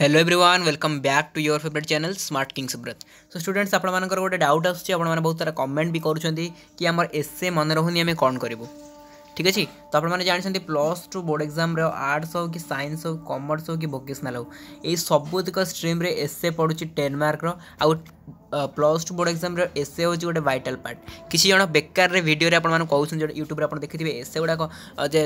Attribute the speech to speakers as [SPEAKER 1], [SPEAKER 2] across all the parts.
[SPEAKER 1] hello everyone welcome back to your favourite channel smart king Subrat so students आपर गोटे doubt आस बहुत सारा comment भी करूँ कि आम एस ए मन रोनी आम कौन करूँ ठीक अच्छे तो आप जानते plus two board exam arts हो कि सैंस हो कमर्स हो कि भोकेशनाल हो यही स्ट्रीम्रे एस ए पढ़ु टेन मार्क आउ plus two board exam essay हूँ गोटे वाइटाल पार्ट किसी जन बेकार भिडियो आप कौन यूट्यूब आप देखिए एसए गुड़ाक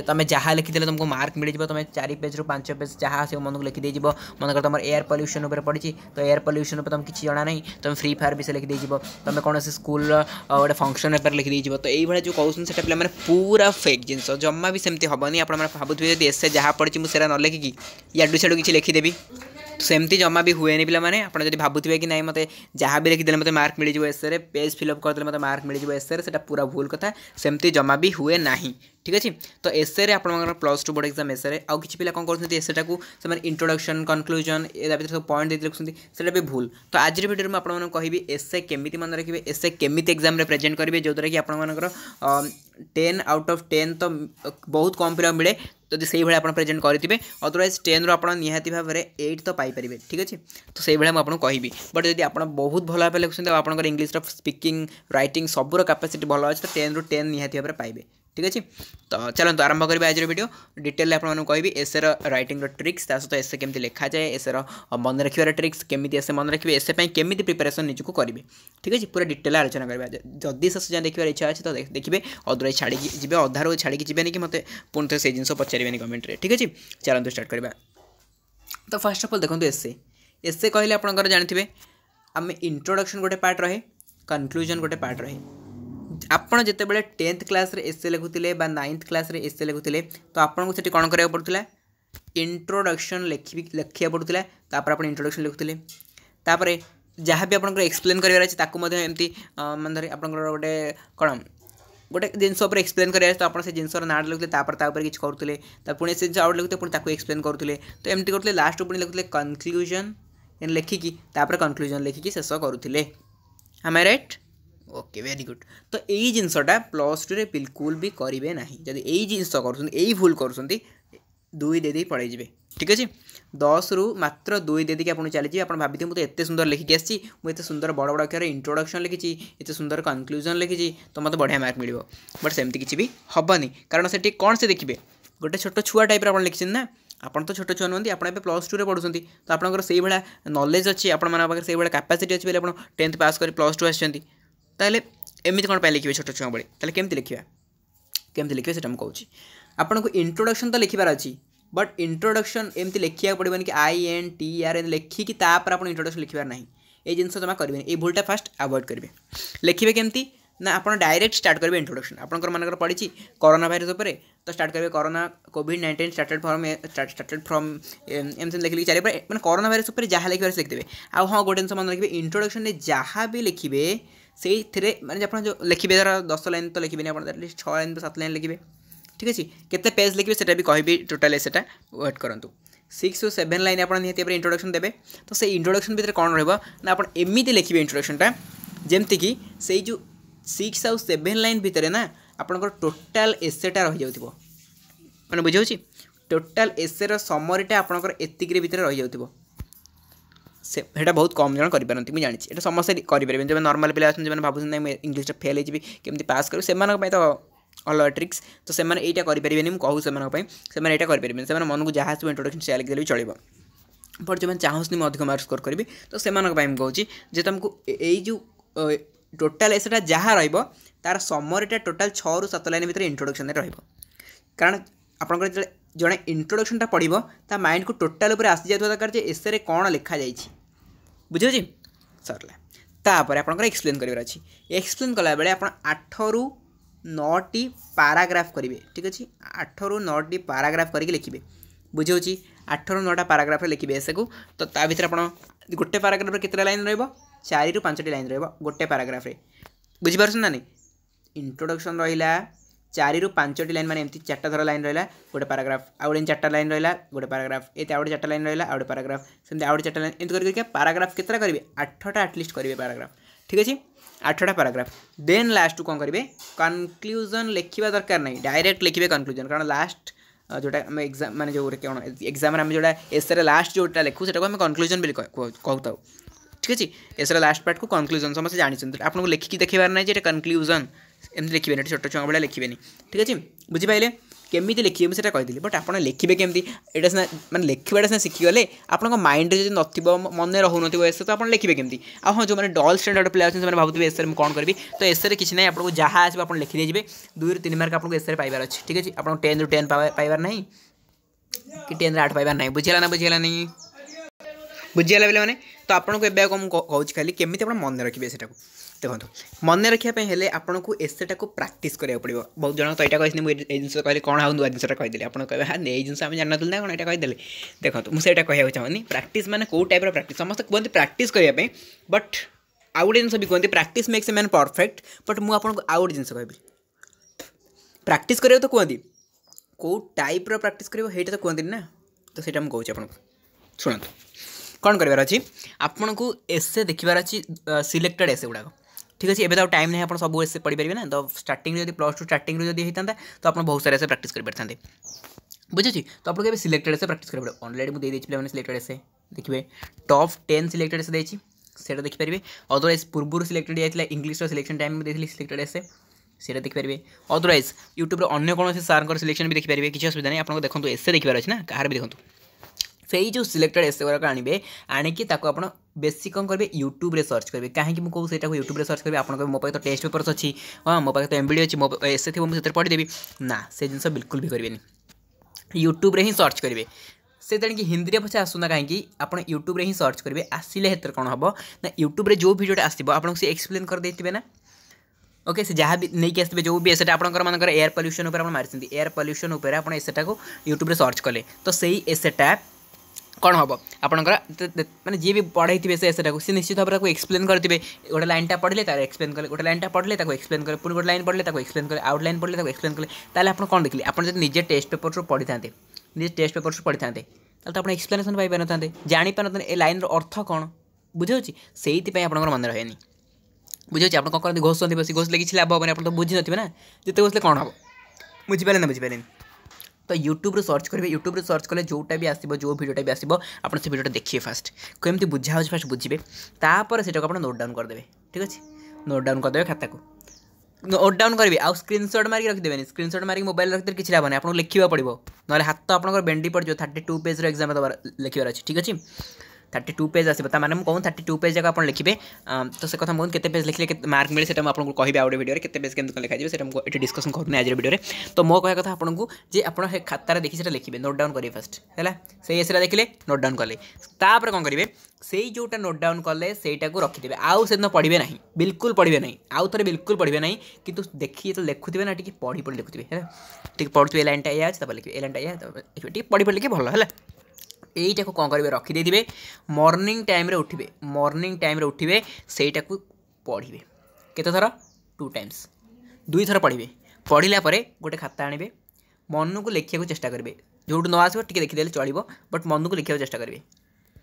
[SPEAKER 1] तुम जहाँ लिखी थे तुमको मार्क मिल जाव तुम्हें चार पेज रू पांच पेज जहाँ आस मन को लिखी देव मन कर तुम एयर पल्यूशन पड़ी तो एयर पल्यूशन पर तुम किसी जाना नहीं तुम फ्री फायर विषय लिखी देव तुम कौन से स्कूल गोटे फंक्शन पेपर लिखी देव तो यही जो कौन से पे पूरा फेक जिन जमा भी सेमती हम आप जदि एसए जहाँ पड़ी मुझे न लिखिकी याडू सियाडू किसी लिखिदेवी ସେମିତି ଜମା ବି ହୁଏନି ପିଲାମାନେ ଆପଣ ଯଦି ଭାବୁଥିବେ କି ନାହିଁ ମୋତେ ଯାହା ବି ଲେଖିଦେଲେ ମୋତେ ମାର୍କ ମିଳିଯିବ ଏସ୍ଏରେ ପେଜ୍ ଫିଲ୍ଅପ୍ କରିଦେଲେ ମୋତେ ମାର୍କ ମିଳିଯିବ ଏସ୍ଏରେ ସେଇଟା ପୁରା ଭୁଲ କଥା ସେମିତି ଜମା ବି ହୁଏ ନାହିଁ ঠিক আছে তো ଏସେରେ ଆପଣଙ୍କର ପ୍ଲସ୍ ଟୁ ବୋର୍ଡ଼ ଏକ୍ଜାମ୍ ଏସେରେ ଆଉ କିଛି ପିଲା କ'ଣ କରୁଛନ୍ତି ଏସେଟାକୁ ସେମାନେ ଇଣ୍ଟ୍ରୋଡକ୍ସନ୍ କନକ୍ଲୁଜନ୍ ତା ଭିତରେ ସବୁ ପଏଣ୍ଟ ଦେଇକି ଲେଖୁଛନ୍ତି ସେଇଟା ବି ଭୁଲ ତ ଆଜିର ଭିଡ଼ିଓରେ ମୁଁ ଆପଣମାନଙ୍କୁ କହିବି ଏସେ କେମିତି ମନେ ରଖିବେ ଏସେ କେମିତି ଏକ୍ଜାମ୍ରେ ପ୍ରେଜେଣ୍ଟ କରିବେ ଯେଉଁଦ୍ୱାରା କି ଆପଣମାନଙ୍କର টেন আউট অফ টেন তো বহুত কম পিলা মিলে যদি সেইভাবে আপনার প্রেজেন্ট করবে অদরওয়াইজ টেন্র আপনার নিহতি ভাবে এইট তো পাইপারে ঠিক আছে তো সেইভাবে মু আপনার কবি বট যদি আপনার বহু ভালো ভাবে লিখুছেন আপনার ইংলিশর স্পিকিং রাইটিং সবুর ক্যাপাসিটি ভালো আছে তো টেন্রু টেন নিহতি ভাবে পাইবে ठीक अच्छे तो चलो तो आरंभ करवा आज भिडियो डिटेल आपँ कह एस एर रईटर ट्रिक्स सहित एस केमी लिखा जाए एस एर मन रखार ट्रिक्स केमी एस मन रखिए एस केमी प्रिपेरेसन निजुक करेंगे ठीक है पूरा डिटेल आलोचना करवा जदि शेष जहाँ देखार इच्छा अच्छे तो देखिए अदरवे छाड़ी जी अधार छाड़ी जीवे कि मत पुणे से जिन पचारे कमेंट में ठीक है चलो स्टार्ट करवा तो फास्ट अफ अल देखो एसए एसए कहे आपंकर जानते हैं आम इंट्रोडक्शन गोटे पार्ट रही कनक्लूजन गोटे पार्ट रही ଆପଣ ଯେତେବେଳେ ଟେନ୍ଥ କ୍ଲାସ୍ରେ ଏସ୍ଏ ଲେଖୁଥିଲେ ବା ନାଇନ୍ଥ କ୍ଲାସ୍ରେ ଏସ୍ଏ ଲେଖୁଥିଲେ ତ ଆପଣଙ୍କୁ ସେଠି କ'ଣ କରିବାକୁ ପଡ଼ୁଥିଲା ଇଣ୍ଟ୍ରୋଡକ୍ସନ୍ ଲେଖିବି ଲେଖିବାକୁ ପଡ଼ୁଥିଲା ତାପରେ ଆପଣ ଇଣ୍ଟ୍ରୋଡକ୍ସନ୍ ଲେଖୁଥିଲେ ତାପରେ ଯାହା ବି ଆପଣଙ୍କର ଏକ୍ସପ୍ଲେନ୍ କରିବାର ଅଛି ତାକୁ ମଧ୍ୟ ଏମିତି ମାନେ ଧରି ଆପଣଙ୍କର ଗୋଟେ କ'ଣ ଗୋଟେ ଜିନିଷ ଉପରେ ଏକ୍ସପ୍ଲେନ୍ କରିବାର ତ ଆପଣ ସେ ଜିନିଷର ନାଁ ଲେଖୁଥିଲେ ତାପରେ ତା ଉପରେ କିଛି କରୁଥିଲେ ତା ପୁଣି ସେ ଜିନିଷ ଆଉ ଲେଖୁଥିଲେ ପୁଣି ତାକୁ ଏକ୍ସପ୍ଲେନ୍ କରୁଥିଲେ ତ ଏମିତି କରୁଥିଲେ ଲାଷ୍ଟକୁ ପୁଣି ଲେଖୁଥିଲେ କନକ୍ଲୁଜନ୍ ଲେଖିକି ତାପରେ କନକ୍ଲୁଜନ୍ ଲେଖିକି ଶେଷ କରୁଥିଲେ ଆମେ ରାଇଟ୍ ଓକେ ଭେରି ଗୁଡ୍ ତ ଏଇ ଜିନିଷଟା ପ୍ଲସ୍ ଟୁରେ ବିଲକୁଲ ବି କରିବେ ନାହିଁ ଯଦି ଏଇ ଜିନିଷ କରୁଛନ୍ତି ଏଇ ଭୁଲ କରୁଛନ୍ତି ଦୁଇ ଦେଇଦେଇ ପଳେଇ ଯିବେ ଠିକ୍ ଅଛି ଦଶରୁ ମାତ୍ର ଦୁଇ ଦେଇଦେଇକି ଆପଣ ଚାଲିଯିବେ ଆପଣ ଭାବିଥିବେ ମୁଁ ତ ଏତେ ସୁନ୍ଦର ଲେଖିକି ଆସିଛି ମୁଁ ଏତେ ସୁନ୍ଦର ବଡ଼ ବଡ଼ ଅକ୍ଷରରେ ଇଣ୍ଟ୍ରୋଡକ୍ସନ୍ ଲେଖିଛି ଏତେ ସୁନ୍ଦର କନକ୍ଲୁଜନ୍ ଲେଖିଛି ତ ମୋତେ ବଢ଼ିଆ ମାର୍କ ମିଳିବ ବଟ୍ ସେମିତି କିଛି ବି ହେବନି କାରଣ ସେଠି କ'ଣ ସେ ଦେଖିବେ ଗୋଟେ ଛୋଟ ଛୁଆ ଟାଇପ୍ର ଆପଣ ଲେଖିଛନ୍ତି ନା ଆପଣ ତ ଛୋଟ ଛୁଆ ନୁହନ୍ତି ଆପଣ ଏବେ ପ୍ଲସ୍ ଟୁରେ ପଢ଼ୁଛନ୍ତି ତ ଆପଣଙ୍କର ସେଇଭଳିଆ ନଲେଜ୍ ଅଛି ଆପଣମାନଙ୍କ ପାଖରେ ସେଇଭଳିଆ କାପାସିଟି ଅଛି ବୋଲି ଆପଣ ଟେନ୍ଥ ପାସ୍ କରି ପ୍ଲସ୍ ଟୁ ଆସିଛନ୍ତି ताल एमती कौन पर लिखे छोट छुआ भले कमी लिखा कमी लिखे से कहि आपको इंट्रोडक्शन तो लिखार अच्छे बट इंट्रोडक्शन एमती लिखा पड़ेन कि I N T R N लिखिकी तर इंट्रोडक्शन लिखार ना ये जिनस जमा करें ये भूलटा फास्ट अवॉइड करेंगे लिखे के ना आप डायरेक्ट स्टार्ट करेंगे इंट्रोडक्शन आपर पड़ी करोना भाइर उपर तो स्टार्ट करेंगे corona covid nineteen started from started from से लिखे चार मैंने करोना भाईरस जहाँ लिखे लिखिदे आ हाँ गोटे जिस मन रखिए इंट्रोडक्शन जहाँ भी लिखे से मैंने आप लिखे धर दस लाइन तो लिखे नहीं आटलिस्ट छः लाइन सत लाइन लिखे ठीक अच्छे केत पेज लिखे से कहबी टोटाल से वेट करूँ सिक्स टू सेभेन लाइन आप इंट्रोडक्शन देते तो से इंट्रोडक्शन भितर कौन रहा आप एमती लिखे इंट्रोडक्शनटा जमीक से जो सिक्स आउ सेभेन लाइन भितर ना आपंकर टोटाल एसेटा रही जाऊ मैंने बुझे टोटाल एसे रमरीटा आपंकर रही जाऊ ସେ ସେଇଟା ବହୁତ କମ୍ ଜଣ କରିପାରନ୍ତି ମୁଁ ଜାଣିଛି ଏଇଟା ସମସ୍ତେ କରିପାରିବେନି ଯେଉଁମାନେ ନର୍ମାଲ୍ ପିଲା ଅଛନ୍ତି ଯେଉଁମାନେ ଭାବୁଛନ୍ତି ମୁଁ ଇଂଲିଶଟା ଫେଲ୍ ହେଇଯିବି କେମିତି ପାସ୍ କରିବି ସେମାନଙ୍କ ପାଇଁ ତ ଅଲଗା ଟ୍ରିକ୍ସ ତ ସେମାନେ ଏଇଟା କରିପାରିବେନି ମୁଁ କହୁ ସେମାନଙ୍କ ପାଇଁ ସେମାନେ ଏଇଟା କରିପାରିବେନି ସେମାନେ ମନକୁ ଯାହା ଆସିବ ଇଣ୍ଟ୍ରୋଡକ୍ସନ୍ ସେୟା ଲେଖିଦେଲେ ବି ଚଳିବ ବଟ୍ ଯେଉଁମାନେ ଚାହୁଁଛନ୍ତି ମୁଁ ଅଧିକ ମାର୍କ ସ୍କୋର କରିବି ତ ସେମାନଙ୍କ ପାଇଁ ମୁଁ କହୁଛି ଯେ ତୁମକୁ ଏଇ ଯେଉଁ ଟୋଟାଲ୍ ଏସେଟା ଯାହା ରହିବ ତା'ର ସମରିଟା ଟୋଟାଲ୍ ଛଅରୁ ସାତ ଲାଇନ୍ ଭିତରେ ଇଣ୍ଟ୍ରୋଡକ୍ସନ୍ରେ ରହିବ କାରଣ ଆପଣଙ୍କର ଯେତେବେଳେ ଜଣେ ଇଣ୍ଟ୍ରୋଡକ୍ସନ୍ଟା ପଢ଼ିବ ତା ମାଇଣ୍ଡକୁ ଟୋଟାଲ୍ ଉପରେ ଆସିଯାଉଥିବା ଦରକାର ଯେ ଏସେରେ କ'ଣ ଲେଖାଯାଇଛି ବୁଝିହେଉଛି ସରିଲା ତାପରେ ଆପଣଙ୍କର ଏକ୍ସପ୍ଲେନ୍ କରିବାର ଅଛି ଏକ୍ସପ୍ଲେନ୍ କଲାବେଳେ ଆପଣ ଆଠରୁ ନଅଟି ପାରାଗ୍ରାଫ କରିବେ ଠିକ୍ ଅଛି ଆଠରୁ ନଅଟି ପାରାଗ୍ରାଫ କରିକି ଲେଖିବେ ବୁଝାଉଛି ଆଠରୁ ନଅଟା ପାରାଗ୍ରାଫରେ ଲେଖିବେ ଏସେକୁ ତ ତା ଭିତରେ ଆପଣ ଗୋଟେ ପାରାଗ୍ରାଫରେ କେତେଟା ଲାଇନ୍ ରହିବ ଚାରିରୁ ପାଞ୍ଚଟି ଲାଇନ୍ ରହିବ ଗୋଟେ ପାରାଗ୍ରାଫରେ ବୁଝିପାରୁଛନ୍ତି ନା ନାହିଁ ଇଣ୍ଟ୍ରୋଡକ୍ସନ୍ ରହିଲା ଚାରିରୁ ପାଞ୍ଚଟି ଲାଇନ୍ ମାନେ ଏମିତି ଚାରିଟା ଧର ଲାଇନ୍ ରହିଲା ଗୋଟେ ପାରାଗ୍ରାଫ ଆଉ ଗୋଟେ ଚାରିଟା ଲାଇନ୍ ରହିଲା ଗୋଟେ ପାରାଗ୍ରାଫ ଏତେ ଆଉ ଗୋଟେ ଚାରିଟା ଲାଇନ୍ ରହିଲା ଆଉ ଗୋଟେ ପାରାଗ୍ରାଫ ସେମିତି ଆଉ ଗୋଟେ ଚାରିଟା ଲାଇନ୍ ଏମିତି କରିକି ପାରାଗ୍ରାଫ କେତେଟା କରିବେ ଆଠଟା ଆଟଲିଷ୍ଟ କରିବେ ପାରାଗ୍ରାଫ ଠିକ୍ ଅଛି ଆଠଟା ପାରାଗ୍ରାଫ ଦେନ୍ ଲାଷ୍ଟକୁ କ'ଣ କରିବେ କନକ୍ଲୁଜନ୍ ଲେଖିବା ଦରକାର ନାହିଁ ଡାଇରେକ୍ଟ ଲେଖିବେ କନକ୍ଲୁଜନ୍ କାରଣ ଲାଷ୍ଟ ଯେଉଁଟା ଆମେ ଏକ୍ଜାମ୍ ମାନେ ଯେଉଁ କ'ଣ ଏକ୍ଜାମ୍ରେ ଆମେ ଯେଉଁଟା ଏସ୍ରେ ଲାଷ୍ଟ ଯେଉଁଟା ଲେଖୁ ସେଟାକୁ ଆମେ କନକ୍ଲୁଜନ୍ ବୋଲି କହୁଥାଉ ठीक अच्छे एस लास्ट पार्ट को कनक्लूजन समस्त जानते तो आपको लिखिकी देखार ना जो कनक्लूजन एम लिखे ना छोटे छुआ भाया लिखे ठीक अच्छे बुझीपाले केमी लिखे मुझे कहीदी बट आप लिखे केमती मैंने लिखा सीना गले आपको माइंड में जो नव मन रो न एस तो आप लिखे केमती आ हाँ जो मैंने डल स्टाणार्ड पिला अच्छे भावुबे एस में कौन करी तो एस किसी ना आपको जहाँ आसो आप लिखी देखिए दुई रू तीन मार्क आपको एस पाइबार अच्छे ठीक है आप टेन रू टेन पाइबार ना कि टेन रू आठ पाइबार नहीं बुझेगा ना बुझेगा नहीं बुझीगला पे मैंने तो आपको एवं आगे मुझे कौन खाली केमी आप मन रखिए से देखो मन रखापे आपको एसे टाक प्राक्ट करा पड़ा बहुत जन तो यहाँ कहीं मुझे जिस कह कौन हाँ नुआ जिस कहते आप कह हाँ ये जिस जान ना कौन यहाँ कहीदे देखो मुझे कह चाहूँ प्राक्ट मैंने कौ टाइप प्राक्ट समस्त कहते प्राक्ट करने बट आउ गोटे जिनस भी कहते practice makes a man perfect but मुझे आपको आउ गए जिनस कह प्राक्ट कर तो कहते कौ टाइप प्राक्ट करा तो कहते ना तो सही मुझे कहूँ आपको शुणु कौन करार अच्छी आपन को एसे देखार अच्छी सिलेक्टेड एसे गुड़ाक ठीक अच्छे एवं तो टाइम नहीं आप सब एसे पढ़ पारे ना तो स्टार्टिंग जो प्लस टू स्टार्टिंग जो होता है तो आप बहुत सारे एसे प्राक्ट करते बुझे तो आप सिलेक्टेड एसे प्राक्ट करेंगे अलरेडी मुझे पे मैंने सिलेक्टेड एसे देखिए टप टेन सिलेक्टेड एसे देखा देखिपारे अदरवैज पूर्व सिलेक्टेड जाता है इंग्लीश्र सिलेक्शन टाइम में देखी सिलेक्टेड एसे सीटा देखिपारे अदरवैज यूट्यूब्रे अ कौन सारे सिलेक्शन भी देखिपारे किसी असुविधा नहीं आपको देखो एसे देखार अच्छी ना कह भी देखो से जो सिलेक्टेड एस गुड़ाक आने आणिकी आप बेसी कौन करेंगे यूट्यूब सर्च करेंगे कहीं कहूँ से यूट्यूब सर्च करेंगे आपको मो पाखे तो टेस्ट पेपर्स अच्छी हाँ मो पाखे तो एमबीडी अच्छी मो एस थी मुझे से देवी ना से जिन बिल्कुल भी करेंगे यूट्यूब सर्च करेंगे से जानक हिंदी पचे आसुना कहीं आप यूट्यूब हिं सर्च करेंगे आसे हेतर कौन हम ना यूट्यूब जो भिडियो आसो आपको एक्सप्लेन कर देते ना ओके से जहाँ भी नहीं आसते जो भी एसटा आपर मानक एयर पल्यूशन आप मार्च एयर पल्यूशन आप यूट्यूब सर्च कले तो से एसटा कौन हम आपर मैंने जी भी पढ़ाई थे एस निश्चित भाव एक्सप्लेन करेंगे गोटे लाइन टा पढ़ले तरह एक्सप्लेन कले गोटे लाइन टा पढ़ले एक्सप्लेन कले पुणी गोटे लाइन पढ़ले एक्सप्लेन कले आउट लाइन पढ़ले एक्सप्लेन कले आपको कौन देखिए आप निजे टेस्ट पेपर रू पढ़ी था निजे टेस्ट पेपर रू पढ़ी था तो आप एक्सप्लेनेसन पाई ना जापार ना ए लाइन रर्थ कौन बुझे आप मन रहे बुझे आप कौन करते घोषणा बस घोषले किसी लाभ हमें आप बुझी ना जिते घोषले कौन हम बुझिपारे ना बुझिपारे ତ ୟୁଟ୍ୟୁବ୍ରୁ ସର୍ଚ୍ଚ କରିବେ ୟୁଟ୍ୟୁବ୍ରୁ ସର୍ଚ୍ଚ କଲେ ଯେଉଁଟା ବି ଆସିବ ଯେଉଁ ଭିଡ଼ିଓଟା ବି ଆସିବ ଆପଣ ସେ ଭିଡ଼ିଓଟା ଦେଖିବେ ଫାଷ୍ଟ କେମିତି ବୁଝା ହେଉଛି ଫାଷ୍ଟ ବୁଝିବେ ତାପରେ ସେଟାକୁ ଆପଣ ନୋଟ୍ ଡାଉନ୍ କରିଦେବେ ଠିକ୍ ଅଛି ନୋଟ୍ ଡାଉନ୍ କରିଦେବେ ଖାତାକୁ ନୋଟ୍ ଡାଉନ୍ କରିବେ ଆଉ ସ୍କ୍ରିନ୍ସଟ୍ ମାରିକି ରଖିଦେବେନି ସ୍କ୍ରିନ୍ସଟ୍ ମାରିକି ମୋବାଇଲ୍ ରଖିଦେଲେ କିଛି ଲାଭ ନାହିଁ ଆପଣଙ୍କୁ ଲେଖିବାକୁ ପଡ଼ିବ ନହେଲେ ହାତ ଆପଣଙ୍କର ବେଣ୍ଡି ପଡ଼ିଯିବ ଥାର୍ଟି ଟୁ ପେଜ୍ର ଏକ୍ଜାମ୍ ଦେବାର ଲେଖିବାର ଅଛି ଠିକ୍ ଅଛି थर्टी टू पेज आसो ता मैंने कहूँ थर्टी टू पेज जाक आप लिखे तो से कथा कहते पेज लिखले मार्क मिले से आपको कह गोटे भिडियो के पेज कमी लिखाई से ये डिस्कसन करूँ आज भिडियो तो मो कह कथा आपको जे आप खातार देखिए से लिखे नोट डाउन करेंगे फास्ट है से एसरा देखे नोट डाउन कले तापर कौन करेंगे से जोटा नोट डाउन कले से रखिदेवे आउ से पढ़े ना बिल्कुल पढ़े ना आउ थे बिल्कुल पढ़े ना कि देखिए जो ना टी पढ़ी पढ़ी लिखुवे है टी लाइन टाइम या लिखे ए लाइन टाइम लिखे पढ़ी पढ़ लिखे भल है ଏଇଟାକୁ କ'ଣ କରିବେ ରଖିଦେଇଥିବେ ମର୍ଣ୍ଣିଂ ଟାଇମ୍ରେ ଉଠିବେ ମର୍ଣ୍ଣିଂ ଟାଇମ୍ରେ ଉଠିବେ ସେଇଟାକୁ ପଢ଼ିବେ କେତେଥର ଟୁ ଟାଇମ୍ସ ଦୁଇଥର ପଢ଼ିବେ ପଢ଼ିଲା ପରେ ଗୋଟେ ଖାତା ଆଣିବେ ମନକୁ ଲେଖିବାକୁ ଚେଷ୍ଟା କରିବେ ଯେଉଁଠୁ ନ ଆସିବ ଟିକେ ଦେଖିଦେଲେ ଚଳିବ ବଟ୍ ମନକୁ ଲେଖିବାକୁ ଚେଷ୍ଟା କରିବେ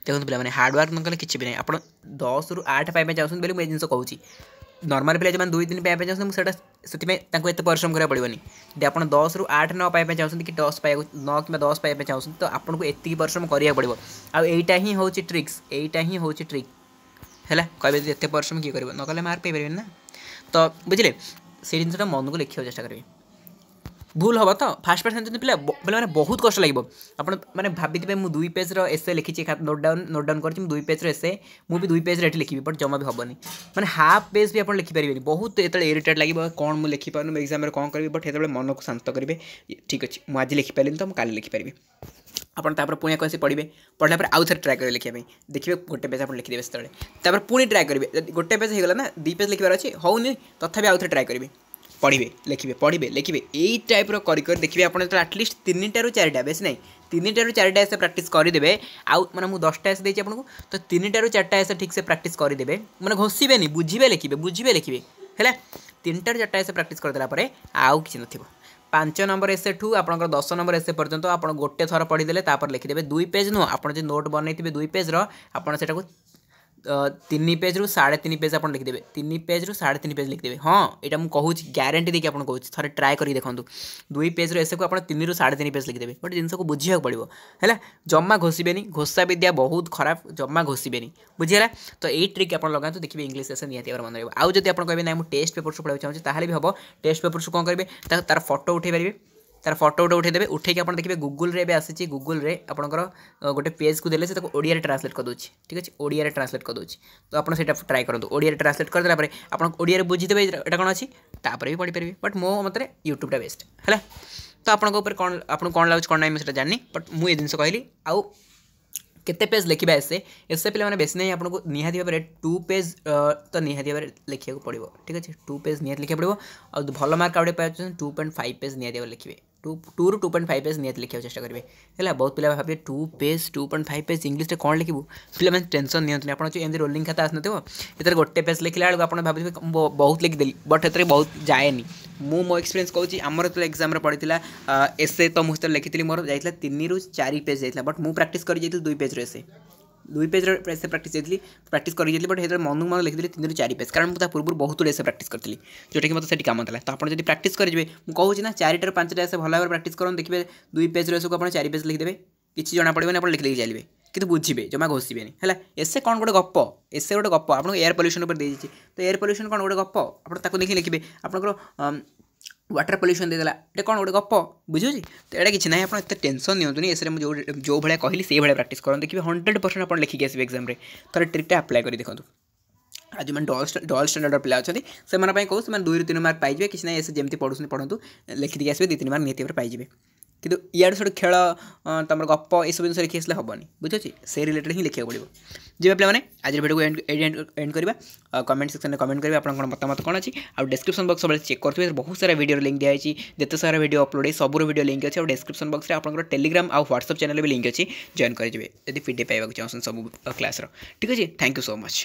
[SPEAKER 1] ଦେଖନ୍ତୁ ପିଲାମାନେ ହାର୍ଡ଼ୱାର୍କ ନ କଲେ କିଛି ବି ନାହିଁ ଆପଣ ଦଶରୁ ଆଠ ପାଇବା ଚାହୁଁଛନ୍ତି ବୋଲି ମୁଁ ଏ ଜିନିଷ କହୁଛି নর্মাল পিলা যে দুই দিন পাইবা চাহুন সেটা সেপাই তাঁর এত পরিশ্রম করা পড়বনি যদি আপনার দশ রু আট ন পাইবা চাহুন কি দশ পাই ন কিংবা দশ পাইবা চাহুন তো আপনার এত পরিশ্রম করা পড়ব আইটা হি হচ্ছে ট্রিক্স এইটা হি হচ্ছে ট্রিক ହେଲା କହିବେ ଯଦି ଏତେ ପରିଶ୍ରମ କିଏ କରିବ ନ କଲେ ମାର୍କ ପାଇପାରିବେନି ନା ତ ବୁଝିଲେ ସେଇ ଜିନିଷଟା ମନକୁ ଲେଖିବାକୁ ଚେଷ୍ଟା କରିବେ भूल हम तो फास्ट पेज सेंचुरी पे मैंने बहुत कष्ट लगे आप भाई दुई पेज रसए लिखी नोट डाउन नोट डाउन करें दुई पेज रसए मुझे दुई पेज रेट लिखी बट जमा भी हमें मैंने हाफ पेज भी आप लिखी लिखिपारे बहुत ये इरीटेड लगे कौन मुझे लिखी पार्न एक्जाम कौन करी बट ये मन को शांत करेंगे ठीक अच्छे मुझे आज लिखी पार्टी तो मुझे कल लिखिपारे आपर पुणी एक पढ़े पढ़ापर आउ थे ट्राए करेंगे लिखापी देखिए गोटे पेज आप लिखिदेव से पुणी ट्राए करेंगे गोटे पेज होगा ना दुई पेज लिखार अच्छे हो तथा आउ थे ट्राए करेंगे পড়বে লেখিবে পড়বে লেখিবে এই টাইপ্র করি করে দেখবে আপনার যেত আটলিস্ট তিনটার চারিটা বেশি নাই তিনটার চারিটা এসে প্র্যাকটিস করিদেবে আউ মানে মু দশটা এসে দিয়েছি আপনার তো তিনটার চারটা এসে ঠিকসে প্র্যাকটিস করিদেবে মানে ঘষিবে নি বুঝবে লেখিবে বুঝবে লেখিবে হ্যাঁ তিনটার চারটা এসে প্র্যাকটিস করেদেলা পরে আউ কিছু নথিব পাঁচ নম্বর এসেঠু আপনার দশ নম্বর এসে পর্যন্ত আপনার গোটে থর পড়িদেলে তাপরে লেখিদেবে দুই পেজ নুহ আপনার যে নোট বনাইবে দুই পেজর আপনার সেটা ତିନି ପେଜ୍ରୁ ସାଢ଼େ ତିନି ପେଜ୍ ଆପଣ ଲେଖିଦେବେ ତିନି ପେଜ୍ରୁ ସାଢ଼େ ତିନି ପେଜ୍ ଲେଖିଦେବେ ହଁ ଏଇଟା ମୁଁ କହୁଛି ଗ୍ୟାରେଣ୍ଟି ଦେଇକି ଆପଣ କହୁଛି ଥରେ ଟ୍ରାଏ କରିକି ଦେଖନ୍ତୁ ଦୁଇ ପେଜ୍ର ଏସେକୁ ଆପଣ ତିନିରୁ ସାଢ଼େ ତିନି ପେଜ୍ ଲେଖିଦେବେ ଗୋଟେ ଜିନିଷକୁ ବୁଝିବାକୁ ପଡ଼ିବ ହେଲା ଜମା ଘୋଷିବେନି ଘୋଷା ବିଦ୍ୟା ବହୁତ ଖରାପ ଜମା ଘୋଷିବେନି ବୁଝିହେଲା ତ ଏଇ ଟ୍ରିକ୍ ଆପଣ ଲଗାନ୍ତୁ ଦେଖିବେ ଇଂଲିଶ ସେସନ୍ ନିହାତି ଭାବରେ ମନେ ରହିବ ଆଉ ଯଦି ଆପଣ କହିବେ ନାହିଁ ମୁଁ ଟେଷ୍ଟ ପେପର୍ସରୁ ପଢ଼ିବାକୁ ଚାହୁଁଛି ତାହେଲେ ବି ହେବ ଟେଷ୍ଟ ପେପର୍ସରୁ କ'ଣ କରିବେ ତାର ଫଟୋ ଉଠାଇ ପାରିବେ তার ফটো ଗୋଟେ ଉଠାଇଦେବେ ଉଠାଇକି ଆପଣ ଦେଖିବେ ଗୁଗୁଲରେ ଏବେ ଆସିଛି ଗୁଗୁଲରେ ଆପଣଙ୍କର ଗୋଟେ ପେଜ୍କୁ ଦେଲେ ସେ ତାକୁ ଓଡ଼ିଆରେ ଟ୍ରାନ୍ସଲେଟ୍ କରିଦେଉଛି ଠିକ୍ ଅଛି ଓଡ଼ିଆରେ ଟ୍ରାନ୍ସଲେଟ୍ କରିଦେଉଛି ତ ଆପଣ ସେଇଟା ଟ୍ରାଏ କରନ୍ତୁ ଓଡ଼ିଆରେ ଟ୍ରାନ୍ସଲେଟ୍ କରିଦେଲା ପରେ ଆପଣ ଓଡ଼ିଆରେ ବୁଝିଦେବେ ଏଇଟା କ'ଣ ଅଛି ତାପରେ ବି ପଢ଼ିପାରିବେ ବଟ୍ ମୋ ମତରେ ୟୁଟ୍ୟୁବ୍ଟା ବେଷ୍ଟ ହେଲା ତ ଆପଣଙ୍କ ଉପରେ କ'ଣ ଆପଣଙ୍କୁ କ'ଣ ଲାଗୁଛି କ'ଣ ନାହିଁ ମୁଁ ସେଇଟା ଜାଣିନି ବଟ୍ ମୁଁ ଏ ଜିନିଷ କହିଲି ଆଉ କେତେ ପେଜ୍ ଲେଖିବା ଏସେ ଏସେ ପିଲାମାନେ ବେଶୀ ନାହିଁ ଆପଣଙ୍କୁ ନିହାତି ଭାବରେ ଟୁ ପେଜ୍ ତ ନିହାତି ଭାବରେ ଲେଖିବାକୁ ପଡ଼ିବ ଠିକ୍ ଅଛି ଟୁ ପେଜ୍ ନିହାତି ଲେଖିବାକୁ ପଡ଼ିବ ଆଉ ଭଲ ମାର୍କ ଆଉ ଗୋଟେ ପାଇଛନ୍ତି ଟୁ ପଏଣ୍ଟ ଫାଇଭ୍ ପେଜ୍ ନିହାତି ଭାବରେ ଲେଖିବେ two two two point five page নিহতি লিখা চেষ্টা করবে হল বহুত পিলা ভাবে two page two point five page ইংলিশে কোণ লিখবু পিলা মানে টেনশন নিহতি আপনার যে এমনি রোলিং খাতা আসুন এতে গোটে পেজ লিখিলা বেড়ে আপনার ভাবিবে বহুত লিখিদেলি বট এতে বহুত যায়নি ମୁଁ ମୋ ଏକ୍ସପିରିଏନ୍ସ କହୁଛି ଆମର ଯେତେବେଳେ ଏକ୍ଜାମ୍ରେ ପଡ଼ିଥିଲା ଏସେ ତ ମୁଁ ସେତେବେଳେ ଲେଖିଥିଲି ମୋର ଯାଇଥିଲା ତିନିରୁ ଚାରି ପେଜ୍ ଯାଇଥିଲା ବଟ୍ ମୁଁ ପ୍ରାକ୍ଟିସ୍ କରି ଯାଇଥିଲି ଦୁଇ ପେଜ୍ର ଏସେ ଦୁଇ ପେଜ୍ର ସେ ପ୍ରାକ୍ଟିସ୍ ହେଇଥିଲି ପ୍ରାକ୍ଟିସ୍ କରି ଯାଇଥିଲି ବଟ୍ ସେତେବେଳେ ମନକୁ ମନ ଲେଖିଥିଲି ତିନିରୁ ଚାରି ପେଜ୍ କାରଣ ମୁଁ ତା ପୂର୍ବରୁ ବହୁତ ଡେସ୍ ପ୍ରାକ୍ଟିସ୍ କରିଥିଲି ଯେଉଁଟାକି ମୋତେ ସେଠି କାମ ଥିଲା ତ ଆପଣ ଯଦି ପ୍ରାକ୍ଟିସ୍ କରିଯିବେ ମୁଁ କହୁଛି ନା ଚାରିଟାରୁ ପାଞ୍ଚଟା ଏସେ ଭଲ ଭାବରେ ପ୍ରାକ୍ଟିସ୍ କରନ୍ତୁ ଦେଖିବେ ଦୁଇ ପେଜ୍ର ଏସବୁ ଆପଣ ଚାରି ପେଜ୍ ଲେଖିଦେବେ କିଛି ଜଣାପଡ଼ିବନି ଆପଣ ଲେଖିଦେଇକି ଚାଲିବେ କିନ୍ତୁ ବୁଝିବେ ଜମା ଘୋଷିବେନି ହେଲା ଏସେ କ'ଣ ଗୋଟେ ଗପ ଏସେ ଗୋଟେ ଗପ ଆପଣଙ୍କୁ ଏୟାର ପଲ୍ୟୁସନ୍ ଉପରେ ଦେଇଛି ତ ଏୟାର ପଲ୍ୟୁସନ୍ କ'ଣ ଗୋଟେ ଗପ ଆପଣ ତାକୁ ଦେଖି ଲେଖିବେ ଆପଣଙ୍କର ୱାଟର ପଲ୍ୟୁସନ୍ ଦେଇଦେଲା ଏଇଟା କ'ଣ ଗୋଟେ ଗପ ବୁଝୁଛି ତ ଏଇଟା କିଛି ନାହିଁ ଆପଣ ଏତେ ଟେନସନ୍ ନିଅନ୍ତୁନି ଏସରେ ମୁଁ ଯେଉଁ ଯେଉଁ ଭଳିଆ କହିଲି ସେଇଭଳିଆ ପ୍ରାକ୍ଟିସ୍ କରନ୍ତୁ ଦେଖିବେ ହଣ୍ଡ୍ରେଡ଼ ପରସେଣ୍ଟ ଆପଣ ଲେଖିକି ଆସିବେ ଏକ୍ଜାମ୍ରେ ଥରେ ଟ୍ରିକ୍ଟା ଆପ୍ଲାଏ କରି ଦେଖନ୍ତୁ ଆଉ ଯେଉଁମାନେ ଡଲ୍ ଡଲ୍ ଷ୍ଟାଣ୍ଡାର୍ଡ଼ର ପିଲା ଅଛନ୍ତି ସେମାନଙ୍କ ପାଇଁ କହୁ ସେମାନେ ଦୁଇରୁ ତିନି ମାର୍କ ପାଇଯିବେ କିଛି ନାହିଁ ଏସେ ଯେମିତି ପଢ଼ୁଛନ୍ତି ପଢ଼ନ୍ତୁ ଲେଖିଦେଇକି ଆସିବେ ଦୁଇ ତିନି ମାର୍କ ନିହାତି ଭାବରେ ପାଇଯିବେ କିନ୍ତୁ ଇଆଡ଼ୁ ସିଆଡ଼ୁ ଖେଳ ତୁମର ଗପ ଏସବୁ ଜିନିଷ ଲେଖି ଆସିଲେ ହେବନି ବୁଝୁଛି ସେ ରିଲେଟେଡ଼ ହିଁ ଲେଖିବାକୁ ପଡ଼ିବ ଯିବା ପିଲାମାନେ ଆଜିର ଭିଡ଼ିଓକୁ ଏଣ୍ଡ କରିବା କମେଣ୍ଟ ସେକ୍ସନରେ କମେଣ୍ଟ କରିବେ ଆପଣଙ୍କର ମତାମତ କ'ଣ ଅଛି ଆଉ ଡେସ୍କ୍ରିପସନ୍ ବକ୍ସ ସବୁବେଳେ ଚେକ୍ କରୁଥିବେ ବହୁତ ସାରା ଭିଡ଼ିଓର ଲିଙ୍କ୍ ଦିଆଯାଇଛି ଯେତେ ସାରା ଭିଡ଼ିଓ ଅପଲୋଡ଼ ହେଇଛି ସବୁର ଭିଡ଼ିଓ ଲିଙ୍କ୍ ଅଛି ଆଉ ଡେସ୍କ୍ରିପସନ୍ ବକ୍ସରେ ଆପଣଙ୍କର ଟେଲିଗ୍ରାମ ଆଉ ହ୍ୱାଟ୍ସଆପ୍ ଚ୍ୟାନେଲ୍ ବି ଲିଙ୍କ୍ ଅଛି ଜଏନ୍ କରିଯିବେ ଯଦି ଫିଡ଼୍ ପାଇବାକୁ ଚାହୁଁଛନ୍ତି ସବୁ କ୍ଲାସ୍ର ଠିକ୍ ଅଛି ଥ୍ୟାଙ୍କ ୟୁ ସୋ ମଚ୍